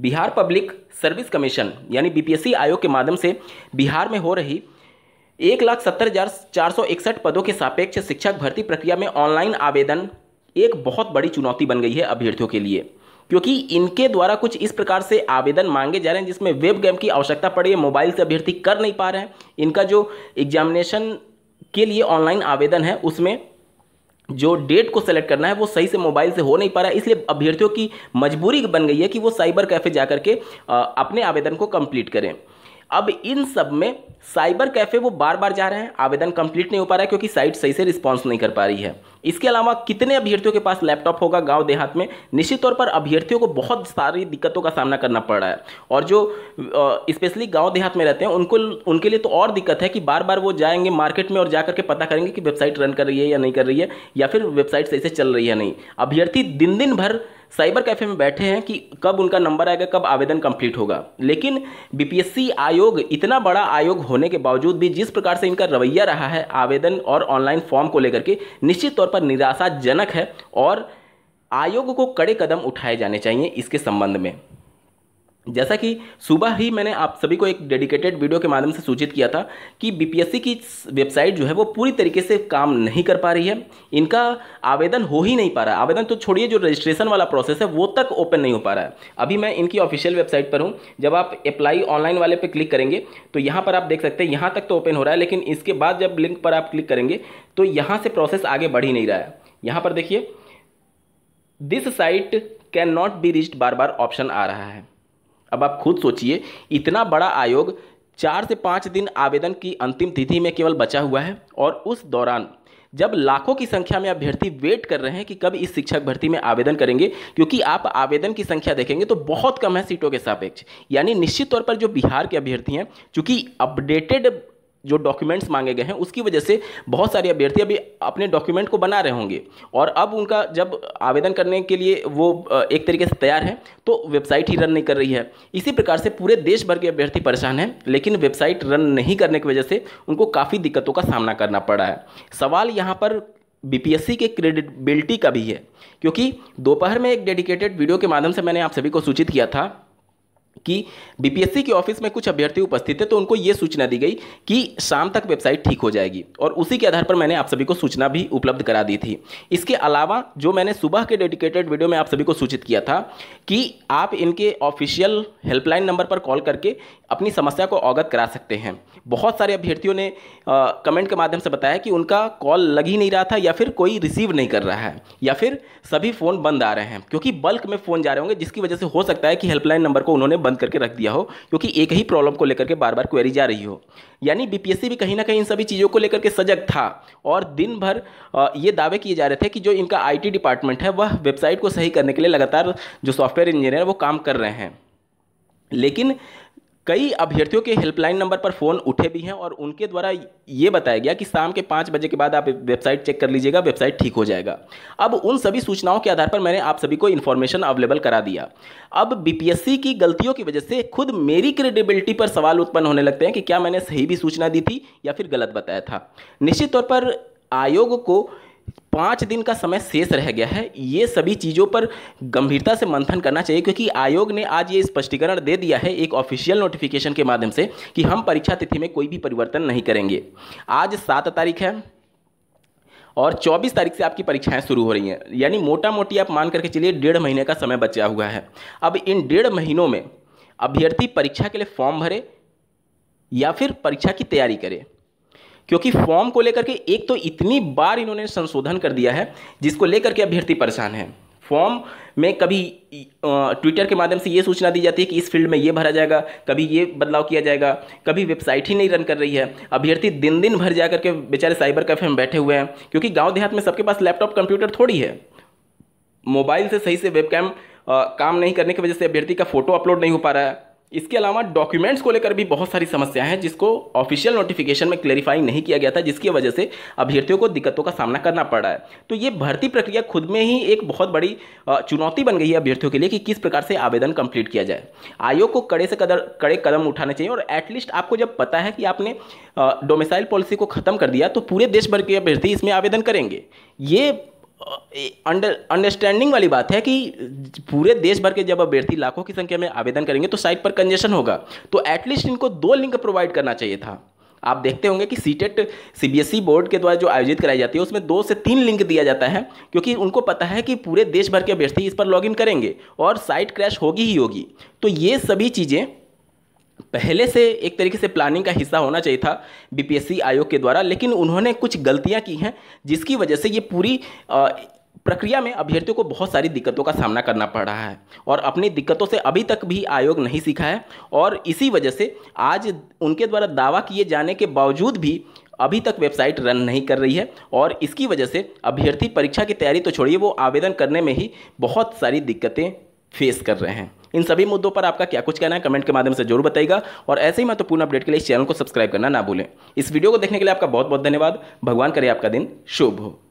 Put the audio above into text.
Bihar public service commission यानी BPSC आयोग के माध्यम से बिहार में हो रही एक लाख सत्तर हज़ार चार सौ इकसठ पदों के सापेक्ष शिक्षक भर्ती प्रक्रिया में ऑनलाइन आवेदन एक बहुत बड़ी चुनौती बन गई है अभ्यर्थियों के लिए क्योंकि इनके द्वारा कुछ इस प्रकार से आवेदन मांगे जा रहे हैं जिसमें वेब गेम की आवश्यकता पड़ी है मोबाइल से अभ्यर्थी कर नहीं पा रहे हैं इनका जो एग्जामिनेशन के लिए ऑनलाइन आवेदन है उसमें जो डेट को सेलेक्ट करना है वो सही से मोबाइल से हो नहीं पा रहा है इसलिए अभ्यर्थियों की मजबूरी बन गई है कि वो साइबर कैफे जाकर के अपने आवेदन को कंप्लीट करें अब इन सब में साइबर कैफ़े वो बार बार जा रहे हैं आवेदन कंप्लीट नहीं हो पा रहा है क्योंकि साइट सही से रिस्पांस नहीं कर पा रही है इसके अलावा कितने अभ्यर्थियों के पास लैपटॉप होगा गांव देहात में निश्चित तौर पर अभ्यर्थियों को बहुत सारी दिक्कतों का सामना करना पड़ रहा है और जो स्पेशली गांव देहात में रहते हैं उनको उनके लिए तो और दिक्कत है कि बार बार वो जाएंगे मार्केट में और जा करके पता करेंगे कि वेबसाइट रन कर रही है या नहीं कर रही है या फिर वेबसाइट सही से चल रही है नहीं अभ्यर्थी दिन दिन भर साइबर कैफ़े में बैठे हैं कि कब उनका नंबर आएगा कब आवेदन कंप्लीट होगा लेकिन बीपीएससी आयोग इतना बड़ा आयोग होने के बावजूद भी जिस प्रकार से इनका रवैया रहा है आवेदन और ऑनलाइन फॉर्म को लेकर के निश्चित तौर पर निराशाजनक है और आयोग को कड़े कदम उठाए जाने चाहिए इसके संबंध में जैसा कि सुबह ही मैंने आप सभी को एक डेडिकेटेड वीडियो के माध्यम से सूचित किया था कि बीपीएससी की वेबसाइट जो है वो पूरी तरीके से काम नहीं कर पा रही है इनका आवेदन हो ही नहीं पा रहा है आवेदन तो छोड़िए जो रजिस्ट्रेशन वाला प्रोसेस है वो तक ओपन नहीं हो पा रहा है अभी मैं इनकी ऑफिशियल वेबसाइट पर हूँ जब आप अप्लाई ऑनलाइन वाले पर क्लिक करेंगे तो यहाँ पर आप देख सकते हैं यहाँ तक तो ओपन हो रहा है लेकिन इसके बाद जब लिंक पर आप क्लिक करेंगे तो यहाँ से प्रोसेस आगे बढ़ ही नहीं रहा है यहाँ पर देखिए this site cannot be reached बार बार ऑप्शन आ रहा है अब आप खुद सोचिए इतना बड़ा आयोग चार से पाँच दिन आवेदन की अंतिम तिथि में केवल बचा हुआ है और उस दौरान जब लाखों की संख्या में अभ्यर्थी वेट कर रहे हैं कि कब इस शिक्षक भर्ती में आवेदन करेंगे क्योंकि आप आवेदन की संख्या देखेंगे तो बहुत कम है सीटों के सापेक्ष यानी निश्चित तौर पर जो बिहार के अभ्यर्थी हैं चूंकि अपडेटेड जो डॉक्यूमेंट्स मांगे गए हैं उसकी वजह से बहुत सारे अभ्यर्थी अभी अपने डॉक्यूमेंट को बना रहे होंगे और अब उनका जब आवेदन करने के लिए वो एक तरीके से तैयार है तो वेबसाइट ही रन नहीं कर रही है इसी प्रकार से पूरे देश भर के अभ्यर्थी परेशान हैं लेकिन वेबसाइट रन नहीं करने की वजह से उनको काफ़ी दिक्कतों का सामना करना पड़ा है सवाल यहाँ पर बीपीएससी के क्रेडिबिलिटी का भी है क्योंकि दोपहर में एक डेडिकेटेड वीडियो के माध्यम से मैंने आप सभी को सूचित किया था कि बीपीएससी के ऑफिस में कुछ अभ्यर्थी उपस्थित थे तो उनको ये सूचना दी गई कि शाम तक वेबसाइट ठीक हो जाएगी और उसी के आधार पर मैंने आप सभी को सूचना भी उपलब्ध करा दी थी इसके अलावा जो मैंने सुबह के डेडिकेटेड वीडियो में आप सभी को सूचित किया था कि आप इनके ऑफिशियल हेल्पलाइन नंबर पर कॉल करके अपनी समस्या को अवगत करा सकते हैं बहुत सारे अभ्यर्थियों ने आ, कमेंट के माध्यम से बताया कि उनका कॉल लग ही नहीं रहा था या फिर कोई रिसीव नहीं कर रहा है या फिर सभी फ़ोन बंद आ रहे हैं क्योंकि बल्क में फ़ोन जा रहे होंगे जिसकी वजह से हो सकता है कि हेल्पलाइन नंबर को उन्होंने बंद करके रख दिया हो क्योंकि एक ही प्रॉब्लम को लेकर के बार बार क्वेरी जा रही हो यानी बीपीएससी भी कहीं ना कहीं इन सभी चीज़ों को लेकर के सजग था और दिन भर ये दावे किए जा रहे थे कि जो इनका आई डिपार्टमेंट है वह वेबसाइट को सही करने के लिए लगातार जो सॉफ्टवेयर इंजीनियर वो काम कर रहे हैं लेकिन कई अभ्यर्थियों के हेल्पलाइन नंबर पर फ़ोन उठे भी हैं और उनके द्वारा ये बताया गया कि शाम के पाँच बजे के बाद आप वेबसाइट चेक कर लीजिएगा वेबसाइट ठीक हो जाएगा अब उन सभी सूचनाओं के आधार पर मैंने आप सभी को इन्फॉर्मेशन अवेलेबल करा दिया अब बीपीएससी की गलतियों की वजह से खुद मेरी क्रेडिबिलिटी पर सवाल उत्पन्न होने लगते हैं कि क्या मैंने सही भी सूचना दी थी या फिर गलत बताया था निश्चित तौर पर आयोग को पाँच दिन का समय शेष रह गया है ये सभी चीज़ों पर गंभीरता से मंथन करना चाहिए क्योंकि आयोग ने आज ये स्पष्टीकरण दे दिया है एक ऑफिशियल नोटिफिकेशन के माध्यम से कि हम परीक्षा तिथि में कोई भी परिवर्तन नहीं करेंगे आज सात तारीख है और 24 तारीख से आपकी परीक्षाएं शुरू हो रही हैं यानी मोटा मोटी आप मान करके चलिए डेढ़ महीने का समय बचा हुआ है अब इन डेढ़ महीनों में अभ्यर्थी परीक्षा के लिए फॉर्म भरे या फिर परीक्षा की तैयारी करे क्योंकि फॉर्म को लेकर के एक तो इतनी बार इन्होंने संशोधन कर दिया है जिसको लेकर के अभ्यर्थी परेशान है फॉर्म में कभी ट्विटर के माध्यम से ये सूचना दी जाती है कि इस फील्ड में ये भरा जाएगा कभी ये बदलाव किया जाएगा कभी वेबसाइट ही नहीं रन कर रही है अभ्यर्थी दिन दिन भर जा करके बेचारे साइबर कैफे में बैठे हुए हैं क्योंकि गांव देहात में सबके पास लैपटॉप कंप्यूटर थोड़ी है मोबाइल से सही से वेबकैम काम नहीं करने की वजह से अभ्यर्थी का फोटो अपलोड नहीं हो पा रहा है इसके अलावा डॉक्यूमेंट्स को लेकर भी बहुत सारी समस्याएं हैं जिसको ऑफिशियल नोटिफिकेशन में क्लेरिफाई नहीं किया गया था जिसकी वजह से अभ्यर्थियों को दिक्कतों का सामना करना पड़ रहा है तो ये भर्ती प्रक्रिया खुद में ही एक बहुत बड़ी चुनौती बन गई है अभ्यर्थियों के लिए कि किस प्रकार से आवेदन कंप्लीट किया जाए आयोग को कड़े से कदर कड़े कदम उठाने चाहिए और एटलीस्ट आपको जब पता है कि आपने डोमिसाइल पॉलिसी को खत्म कर दिया तो पूरे देश भर के अभ्यर्थी इसमें आवेदन करेंगे ये अंडरस्टैंडिंग वाली बात है कि पूरे देश भर के जब अभ्यर्थी लाखों की संख्या में आवेदन करेंगे तो साइट पर कंजेशन होगा तो एटलीस्ट इनको दो लिंक प्रोवाइड करना चाहिए था आप देखते होंगे कि सीटेट सीबीएसई बोर्ड के द्वारा जो आयोजित कराई जाती है उसमें दो से तीन लिंक दिया जाता है क्योंकि उनको पता है कि पूरे देश भर के अभ्यर्थी इस पर लॉगिन करेंगे और साइट क्रैश होगी ही होगी तो ये सभी चीज़ें पहले से एक तरीके से प्लानिंग का हिस्सा होना चाहिए था बीपीएससी आयोग के द्वारा लेकिन उन्होंने कुछ गलतियां की हैं जिसकी वजह से ये पूरी आ, प्रक्रिया में अभ्यर्थियों को बहुत सारी दिक्कतों का सामना करना पड़ रहा है और अपनी दिक्कतों से अभी तक भी आयोग नहीं सीखा है और इसी वजह से आज उनके द्वारा दावा किए जाने के बावजूद भी अभी तक वेबसाइट रन नहीं कर रही है और इसकी वजह से अभ्यर्थी परीक्षा की तैयारी तो छोड़िए वो आवेदन करने में ही बहुत सारी दिक्कतें फेस कर रहे हैं इन सभी मुद्दों पर आपका क्या कुछ कहना है कमेंट के माध्यम से जरूर बताएगा और ऐसे ही महत्वपूर्ण अपडेट के लिए इस चैनल को सब्सक्राइब करना ना भूलें इस वीडियो को देखने के लिए आपका बहुत बहुत धन्यवाद भगवान करे आपका दिन शुभ हो